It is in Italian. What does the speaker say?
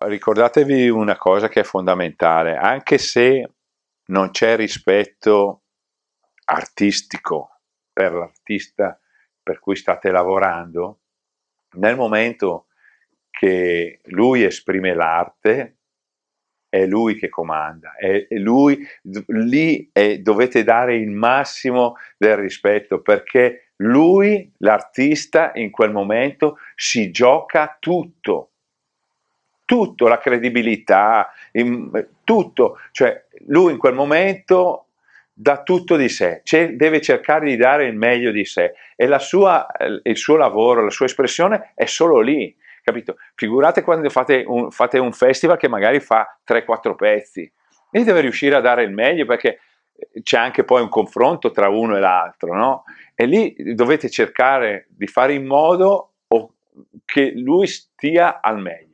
ricordatevi una cosa che è fondamentale, anche se non c'è rispetto artistico per l'artista per cui state lavorando, nel momento che lui esprime l'arte, è lui che comanda, è lui, lì è, dovete dare il massimo del rispetto perché lui, l'artista, in quel momento si gioca tutto tutto, la credibilità, tutto, cioè lui in quel momento dà tutto di sé, deve cercare di dare il meglio di sé e sua, il suo lavoro, la sua espressione è solo lì, capito? Figurate quando fate un, fate un festival che magari fa 3-4 pezzi, lì deve riuscire a dare il meglio perché c'è anche poi un confronto tra uno e l'altro, no? E lì dovete cercare di fare in modo che lui stia al meglio.